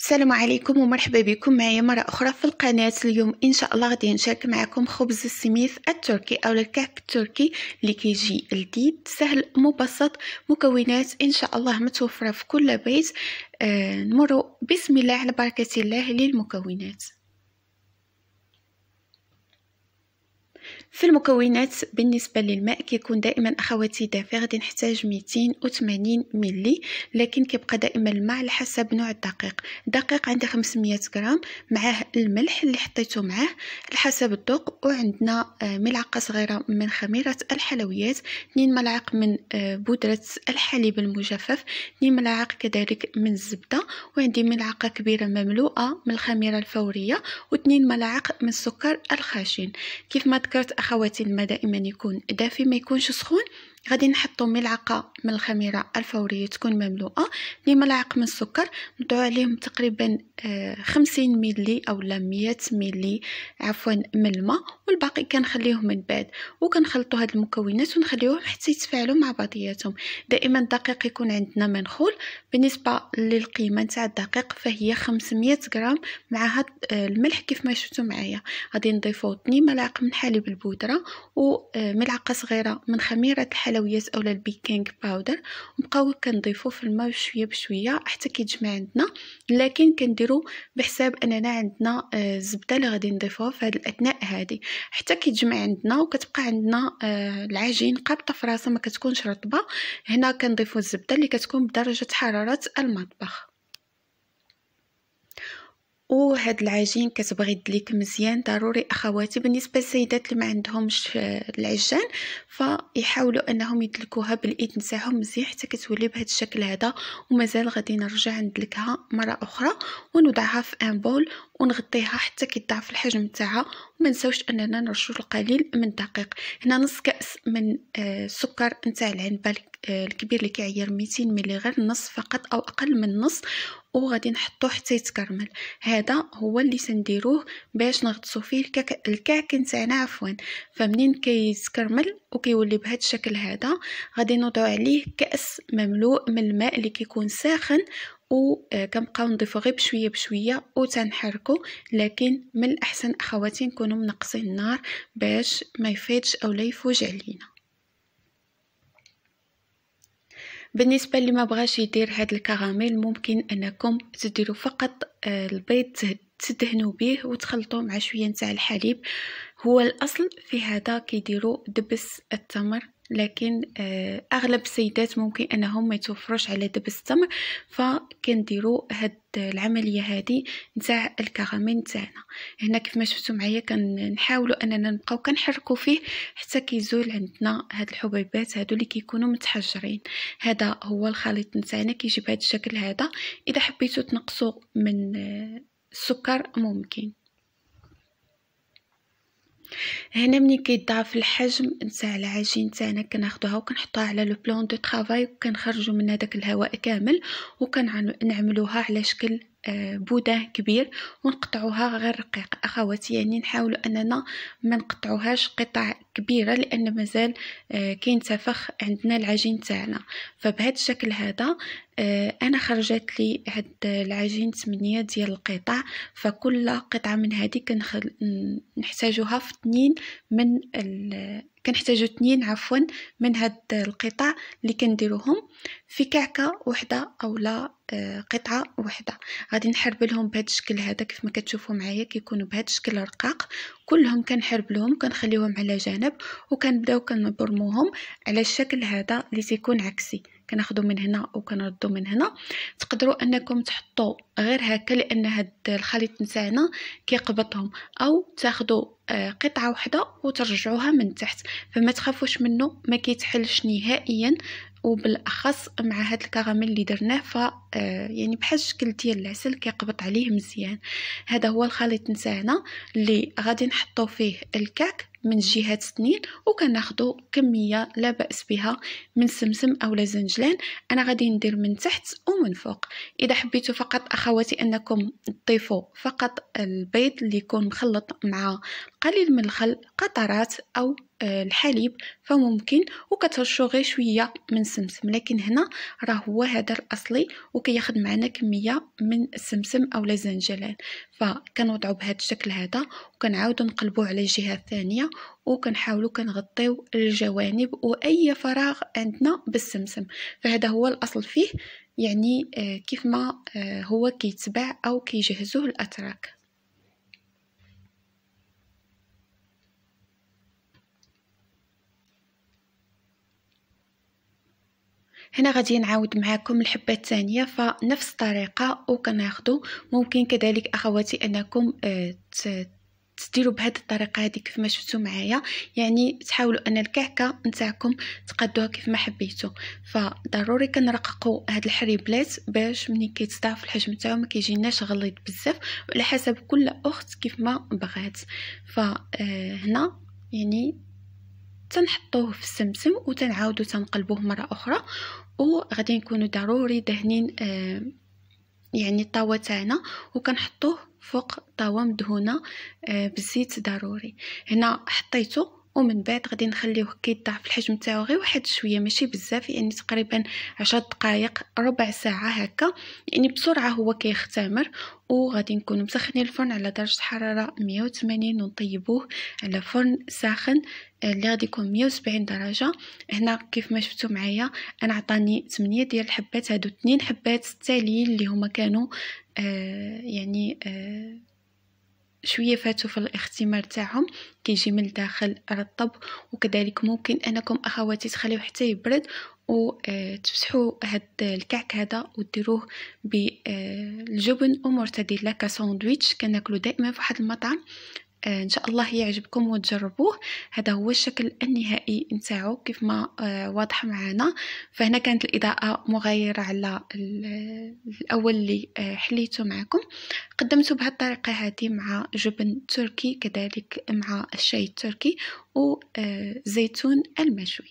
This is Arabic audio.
السلام عليكم ومرحبا بكم معايا مرة أخرى في القناة اليوم إن شاء الله غادي نشارك معكم خبز السميث التركي أو الكعك التركي اللي كيجي لذيذ سهل مبسط مكونات إن شاء الله متوفرة في كل بيت آه نمر بسم الله على بركة الله للمكونات في المكونات بالنسبة للماء كيكون دائما أخواتي دافع غادي نحتاج 280 ملي لكن كيبقى دائما الماء على حسب نوع الدقيق الدقيق عندي 500 غرام معاه الملح اللي حطيته معاه على حسب الذوق وعندنا آه، ملعقة صغيرة من خميرة الحلويات 2 ملاعق من آه، بودرة الحليب المجفف 2 ملاعق كذلك من الزبدة وعندي ملعقة كبيرة مملوءة من الخميرة الفورية و2 ملاعق من السكر الخشن كيف ما ذكرت اخواتي الماء دائما يكون دافي ما يكونش سخون غادي نحطو ملعقه من الخميره الفوريه تكون مملوءه لملعقه من السكر نضعو عليهم تقريبا آه، خمسين ميلي او مية ميلي عفوا من الماء والباقي كنخليهم من بعد وكنخلطوا هاد المكونات ونخليوهم حتى يتفاعلوا مع بعضياتهم دائما الدقيق يكون عندنا منخول بالنسبه للقيمه نتاع الدقيق فهي خمسمية غرام مع هاد آه، الملح كيف ما شفتوا معايا غادي نضيفوا 2 ملاعق من حليب البودره وملعقه آه، صغيره من خميره الحلويات اولا البيكينغ باودر نبقاو كنضيفو في الماء بشويه بشويه حتى كيتجمع عندنا لكن كنديرو بحساب اننا عندنا الزبده آه، اللي غادي نضيفوها في هذه الاثناء هذه حتى كيتجمع عندنا وكتبقى عندنا آه، العجين قابطه في راسها ما كتكونش رطبه هنا كنضيفو الزبده اللي كتكون بدرجه حراره المطبخ وهاد العجين كتبغي دليك مزيان ضروري اخواتي بالنسبه للسيدات اللي ما عندهمش آه، العجان فيحاولوا انهم يدلكوها بالايد نتاعهم مزيان حتى كتولي بهذا الشكل هذا ومازال غادي نرجع ندلكها مره اخرى ونوضعها في ان بول ونغطيها حتى كيضاعف الحجم تاعها وما نساوش اننا نرشو القليل من الدقيق هنا نص كاس من آه، السكر نتاع العنبه آه، الكبير اللي كيعير 200 ملي غير نص فقط او اقل من نص وغادي نحطوه حتى يتكرمل هذا هو اللي سنديروه باش نغطسو فيه الكاك الكعك نتاعنا عفوا فمنين كيتكرمل وكيولي بهذا الشكل هذا غادي نوضعو عليه كاس مملوء من الماء اللي كيكون ساخن آه، كنبقاو نضيفو غير بشويه بشويه وتنحركو لكن من الاحسن اخواتي نكونوا منقصين النار باش ما يفيدش او لا يفوج علينا بالنسبه اللي ما بغاش يدير هذا الكراميل ممكن انكم تديروا فقط آه، البيض تدهنوا به وتخلطوه مع شويه نتاع الحليب هو الاصل في هذا كيديروا دبس التمر لكن آه، اغلب السيدات ممكن انهم ما يتوفروش على دب التمر فكنديروا هاد العمليه هادي نتاع الكراميل نتاعنا هنا كيف ما شفتوا معايا كنحاولوا اننا نبقاو كنحركوا فيه حتى كيزول عندنا هاد الحبيبات هادو اللي كيكونوا متحجرين هذا هو الخليط نتاعنا كيجي بهذا الشكل هذا اذا حبيتوا تنقصوا من آه، السكر ممكن هنا مني كيضاعف الحجم نتاع العجين تاعنا كناخدوها وكنحطوها على لو بلون دو طرافاي وكنخرجوا منها داك الهواء كامل وكنعملوها على شكل آه، بوده كبير ونقطعوها غير رقيق اخواتي يعني نحاولوا اننا ما نقطعوهاش قطع كبيره لان مازال آه، كينتفخ عندنا العجين تاعنا فبهذا الشكل هذا آه، انا خرجت لي هاد العجين 8 ديال القطع فكل قطعه من هذه كنخل... نحتاجوها في اثنين من ال... كنحتاجو اثنين عفوا من هاد القطع اللي كنديروهم في كعكه وحده اولا آه، قطعه وحده غادي نحربلهم بهذا الشكل هذا كيف ما كتشوفوا معايا كيكونوا بهذا الشكل رقاق كلهم كنحربلهم كنخليهم على جانب وكنبداو كنبرموهم على الشكل هذا اللي تيكون عكسي كناخذوا من هنا وكنردوا من هنا تقدروا انكم تحطوا غير هكا لان هاد الخليط نتاعنا كيقبضهم او تاخذوا آه، قطعه واحده وترجعوها من تحت فما تخافوش منه ما كيتحلش نهائيا وبالاخص مع هاد الكراميل اللي درناه ف آه، يعني بحال الشكل ديال العسل كيقبط عليه مزيان هذا هو الخليط نتاعنا اللي غادي نحطو فيه الكعك من جهة سنين وكناخدو كمية لا بأس بها من سمسم أو لا زنجلان أنا غادي ندير من تحت ومن فوق إذا حبيتو فقط أخواتي أنكم تضيفوا فقط البيض اللي يكون مخلط مع قليل من الخل قطرات أو آه، الحليب فممكن وكترشو غير شويه من السمسم لكن هنا راه هو هذا الاصلي وكياخد معنا كميه من السمسم لا زنجلان فكنوضعو بهذا الشكل هذا وكنعاودو نقلبوه على الجهه الثانيه وكنحاولوا كنغطيو الجوانب واي فراغ عندنا بالسمسم فهذا هو الاصل فيه يعني آه، كيف ما آه، هو كيتباع او كيجهزوه الاتراك هنا غادي نعاود معكم الحبه الثانيه فنفس الطريقه وكناخذوا ممكن كذلك اخواتي انكم آه، تديروا بهذه الطريقه هذه كيف ما شفتوا معايا يعني تحاولوا ان الكعكه نتاعكم تقادوها كيف ما حبيتوا فضروري كنرققوا هاد الحريبلات باش ملي كيتضاعف الحجم تاعو ما كيجيناش غليظ بزاف وعلى حسب كل اخت كيف ما بغات فهنا آه، يعني تنحطوه في السمسم وتنعاودو تنقلبوه مره اخرى وغادي نكونوا ضروري دهنين آه، يعني الطاوه تاعنا وكنحطوه فوق طاوه مدهونه آه، بالزيت ضروري هنا حطيته ومن بعد غادي نخليوه في الحجم تاعو غير واحد شويه ماشي بزاف يعني تقريبا 10 دقائق ربع ساعه هكا يعني بسرعه هو كيختمر وغادي نكون مسخنين الفرن على درجه حراره 180 ونطيبوه على فرن ساخن آه، اللي غادي يكون 170 درجه هنا كيف ما شفتوا معايا انا عطاني 8 ديال الحبات هادو 2 حبات التاليين اللي هما كانوا آه، يعني آه، شويه فاتوا في الاختمار تاعهم كيجي من الداخل رطب وكذلك ممكن انكم اخواتي تخليوه حتى يبرد وتمسحوا آه، هاد الكعك هذا وديروه بالجبن ومرتديلا كساندويتش كناكلو دائما في واحد المطعم آه، ان شاء الله يعجبكم وتجربوه هذا هو الشكل النهائي نتاعو كيف ما آه، واضح معنا فهنا كانت الاضاءه مغايره على الاول اللي آه، حليته معكم قدمته بهذه الطريقه هذه مع جبن تركي كذلك مع الشاي التركي وزيتون المشوي